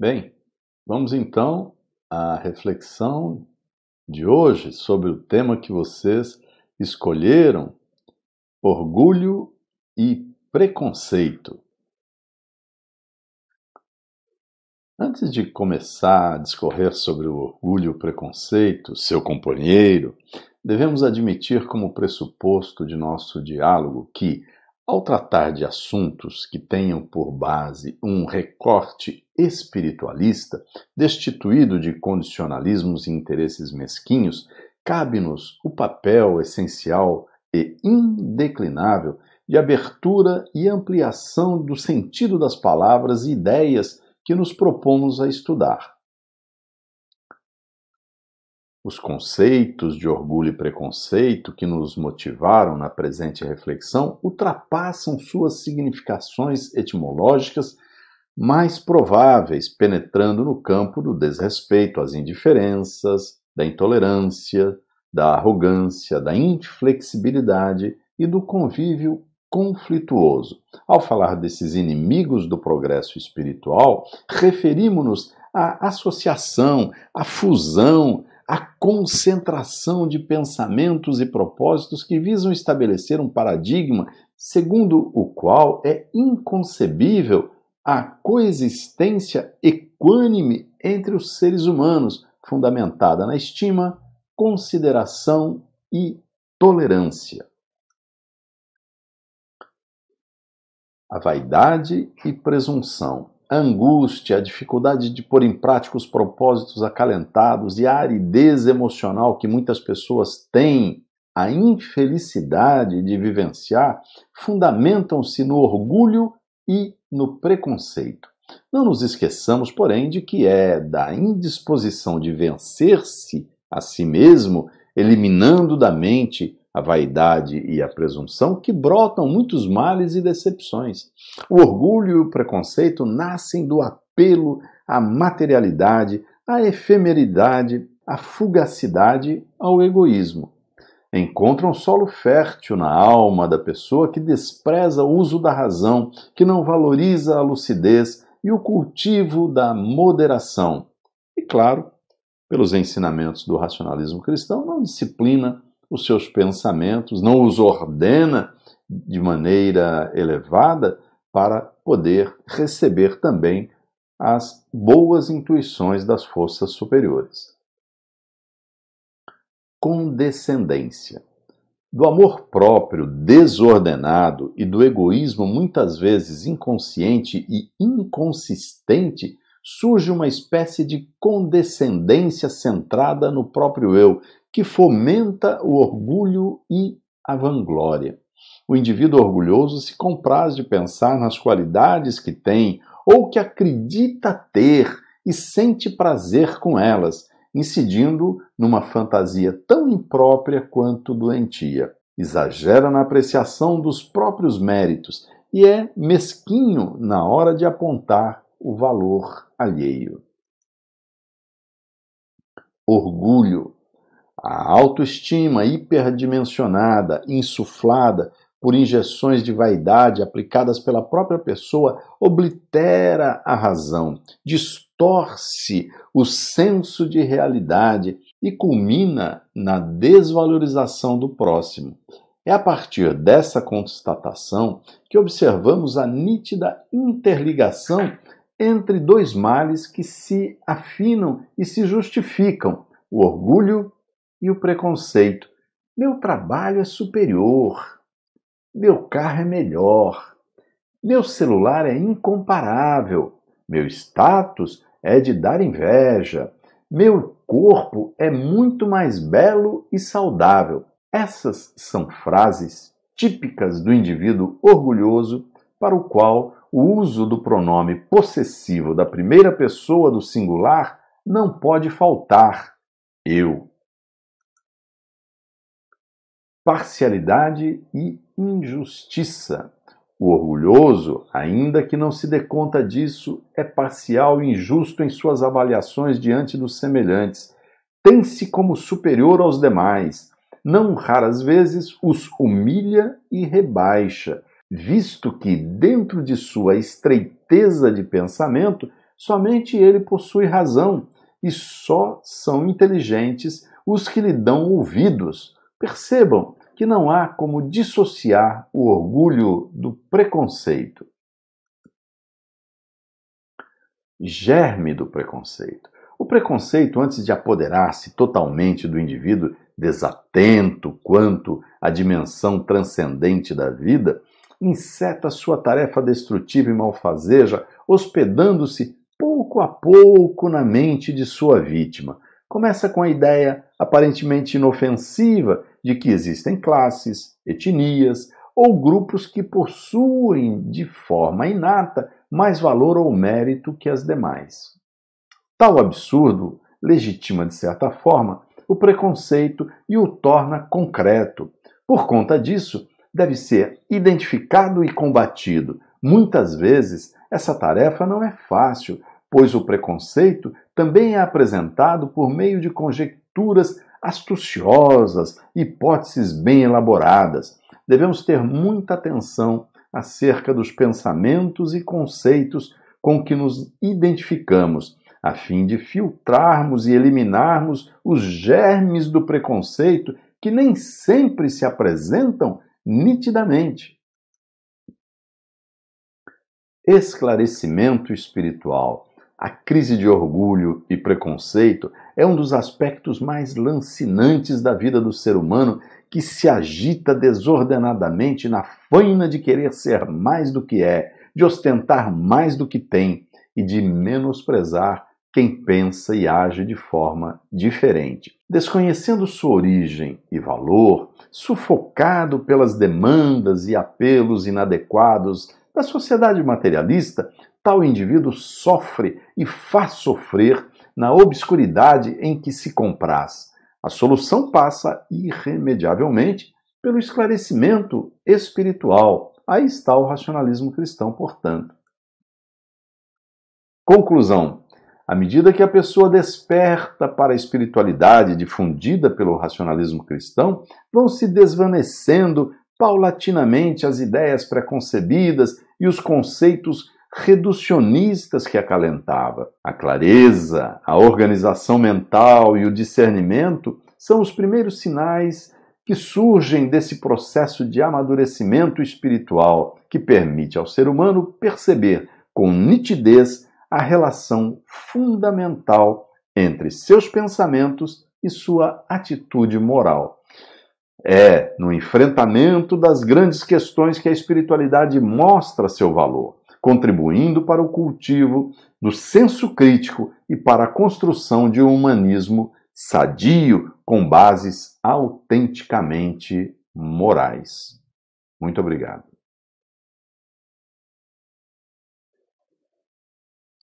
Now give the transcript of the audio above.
Bem, vamos então à reflexão de hoje sobre o tema que vocês escolheram: orgulho e preconceito. Antes de começar a discorrer sobre o orgulho e o preconceito, seu companheiro, devemos admitir como pressuposto de nosso diálogo que ao tratar de assuntos que tenham por base um recorte espiritualista, destituído de condicionalismos e interesses mesquinhos, cabe-nos o papel essencial e indeclinável de abertura e ampliação do sentido das palavras e ideias que nos propomos a estudar os conceitos de orgulho e preconceito que nos motivaram na presente reflexão ultrapassam suas significações etimológicas mais prováveis, penetrando no campo do desrespeito às indiferenças, da intolerância, da arrogância, da inflexibilidade e do convívio conflituoso. Ao falar desses inimigos do progresso espiritual, referimos-nos à associação, à fusão, a concentração de pensamentos e propósitos que visam estabelecer um paradigma segundo o qual é inconcebível a coexistência equânime entre os seres humanos, fundamentada na estima, consideração e tolerância. A vaidade e presunção a angústia, a dificuldade de pôr em prática os propósitos acalentados e a aridez emocional que muitas pessoas têm, a infelicidade de vivenciar, fundamentam-se no orgulho e no preconceito. Não nos esqueçamos, porém, de que é da indisposição de vencer-se a si mesmo, eliminando da mente a vaidade e a presunção, que brotam muitos males e decepções. O orgulho e o preconceito nascem do apelo à materialidade, à efemeridade, à fugacidade, ao egoísmo. Encontra um solo fértil na alma da pessoa que despreza o uso da razão, que não valoriza a lucidez e o cultivo da moderação. E, claro, pelos ensinamentos do racionalismo cristão, não disciplina os seus pensamentos, não os ordena de maneira elevada para poder receber também as boas intuições das forças superiores. Condescendência. Do amor próprio desordenado e do egoísmo muitas vezes inconsciente e inconsistente surge uma espécie de condescendência centrada no próprio eu, que fomenta o orgulho e a vanglória. O indivíduo orgulhoso se compraz de pensar nas qualidades que tem ou que acredita ter e sente prazer com elas, incidindo numa fantasia tão imprópria quanto doentia. Exagera na apreciação dos próprios méritos e é mesquinho na hora de apontar o valor alheio. Orgulho, a autoestima hiperdimensionada, insuflada por injeções de vaidade aplicadas pela própria pessoa, oblitera a razão, distorce o senso de realidade e culmina na desvalorização do próximo. É a partir dessa constatação que observamos a nítida interligação entre dois males que se afinam e se justificam: o orgulho e o preconceito. Meu trabalho é superior. Meu carro é melhor. Meu celular é incomparável. Meu status é de dar inveja. Meu corpo é muito mais belo e saudável. Essas são frases típicas do indivíduo orgulhoso para o qual o uso do pronome possessivo da primeira pessoa do singular não pode faltar. Eu. Parcialidade e injustiça. O orgulhoso, ainda que não se dê conta disso, é parcial e injusto em suas avaliações diante dos semelhantes. Tem-se como superior aos demais. Não raras vezes os humilha e rebaixa visto que, dentro de sua estreiteza de pensamento, somente ele possui razão e só são inteligentes os que lhe dão ouvidos. Percebam que não há como dissociar o orgulho do preconceito. Germe do preconceito. O preconceito, antes de apoderar-se totalmente do indivíduo desatento quanto à dimensão transcendente da vida, inseta sua tarefa destrutiva e malfazeja, hospedando-se pouco a pouco na mente de sua vítima. Começa com a ideia aparentemente inofensiva de que existem classes, etnias ou grupos que possuem de forma inata mais valor ou mérito que as demais. Tal absurdo legitima, de certa forma, o preconceito e o torna concreto. Por conta disso, deve ser identificado e combatido. Muitas vezes, essa tarefa não é fácil, pois o preconceito também é apresentado por meio de conjecturas astuciosas, hipóteses bem elaboradas. Devemos ter muita atenção acerca dos pensamentos e conceitos com que nos identificamos, a fim de filtrarmos e eliminarmos os germes do preconceito que nem sempre se apresentam nitidamente. Esclarecimento espiritual. A crise de orgulho e preconceito é um dos aspectos mais lancinantes da vida do ser humano que se agita desordenadamente na faina de querer ser mais do que é, de ostentar mais do que tem e de menosprezar quem pensa e age de forma diferente. Desconhecendo sua origem e valor, sufocado pelas demandas e apelos inadequados da sociedade materialista, tal indivíduo sofre e faz sofrer na obscuridade em que se compraz. A solução passa irremediavelmente pelo esclarecimento espiritual. Aí está o racionalismo cristão, portanto. Conclusão: à medida que a pessoa desperta para a espiritualidade difundida pelo racionalismo cristão, vão se desvanecendo paulatinamente as ideias preconcebidas e os conceitos reducionistas que acalentava. A clareza, a organização mental e o discernimento são os primeiros sinais que surgem desse processo de amadurecimento espiritual que permite ao ser humano perceber com nitidez a relação fundamental entre seus pensamentos e sua atitude moral. É no enfrentamento das grandes questões que a espiritualidade mostra seu valor, contribuindo para o cultivo do senso crítico e para a construção de um humanismo sadio com bases autenticamente morais. Muito obrigado.